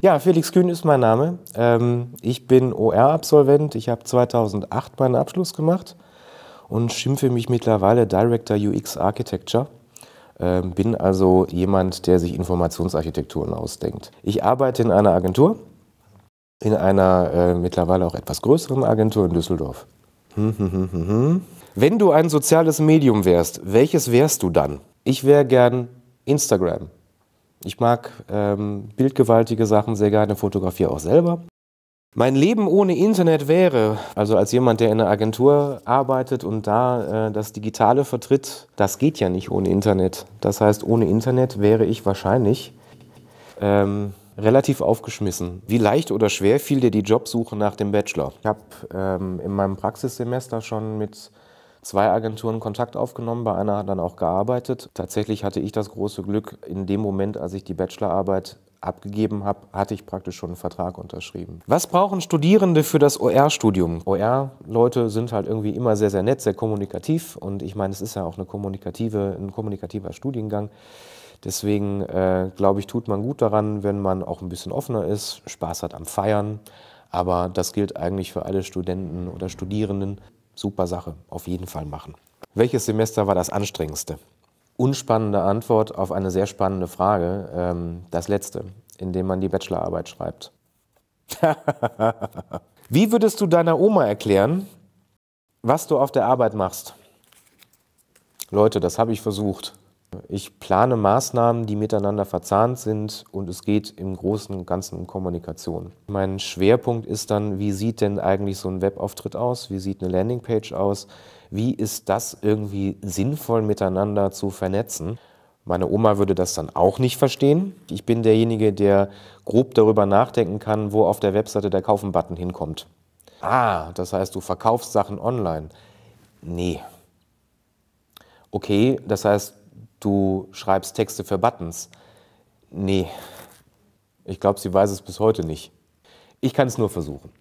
Ja, Felix Kühn ist mein Name. Ähm, ich bin OR-Absolvent. Ich habe 2008 meinen Abschluss gemacht und schimpfe mich mittlerweile Director UX Architecture. Ähm, bin also jemand, der sich Informationsarchitekturen ausdenkt. Ich arbeite in einer Agentur, in einer äh, mittlerweile auch etwas größeren Agentur in Düsseldorf. Hm, hm, hm, Wenn du ein soziales Medium wärst, welches wärst du dann? Ich wäre gern Instagram. Ich mag ähm, bildgewaltige Sachen sehr gerne, fotografiere auch selber. Mein Leben ohne Internet wäre, also als jemand, der in einer Agentur arbeitet und da äh, das Digitale vertritt, das geht ja nicht ohne Internet. Das heißt, ohne Internet wäre ich wahrscheinlich ähm, relativ aufgeschmissen. Wie leicht oder schwer fiel dir die Jobsuche nach dem Bachelor? Ich habe ähm, in meinem Praxissemester schon mit zwei Agenturen Kontakt aufgenommen, bei einer hat dann auch gearbeitet. Tatsächlich hatte ich das große Glück, in dem Moment, als ich die Bachelorarbeit abgegeben habe, hatte ich praktisch schon einen Vertrag unterschrieben. Was brauchen Studierende für das OR-Studium? OR-Leute sind halt irgendwie immer sehr, sehr nett, sehr kommunikativ und ich meine, es ist ja auch eine kommunikative, ein kommunikativer Studiengang. Deswegen äh, glaube ich, tut man gut daran, wenn man auch ein bisschen offener ist, Spaß hat am Feiern. Aber das gilt eigentlich für alle Studenten oder Studierenden. Super Sache, auf jeden Fall machen. Welches Semester war das anstrengendste? Unspannende Antwort auf eine sehr spannende Frage. Ähm, das letzte, in dem man die Bachelorarbeit schreibt. Wie würdest du deiner Oma erklären, was du auf der Arbeit machst? Leute, das habe ich versucht. Ich plane Maßnahmen, die miteinander verzahnt sind und es geht im Großen und Ganzen um Kommunikation. Mein Schwerpunkt ist dann, wie sieht denn eigentlich so ein Webauftritt aus? Wie sieht eine Landingpage aus? Wie ist das irgendwie sinnvoll miteinander zu vernetzen? Meine Oma würde das dann auch nicht verstehen. Ich bin derjenige, der grob darüber nachdenken kann, wo auf der Webseite der Kaufen-Button hinkommt. Ah, das heißt, du verkaufst Sachen online. Nee. Okay, das heißt, du schreibst Texte für Buttons. Nee, ich glaube, sie weiß es bis heute nicht. Ich kann es nur versuchen.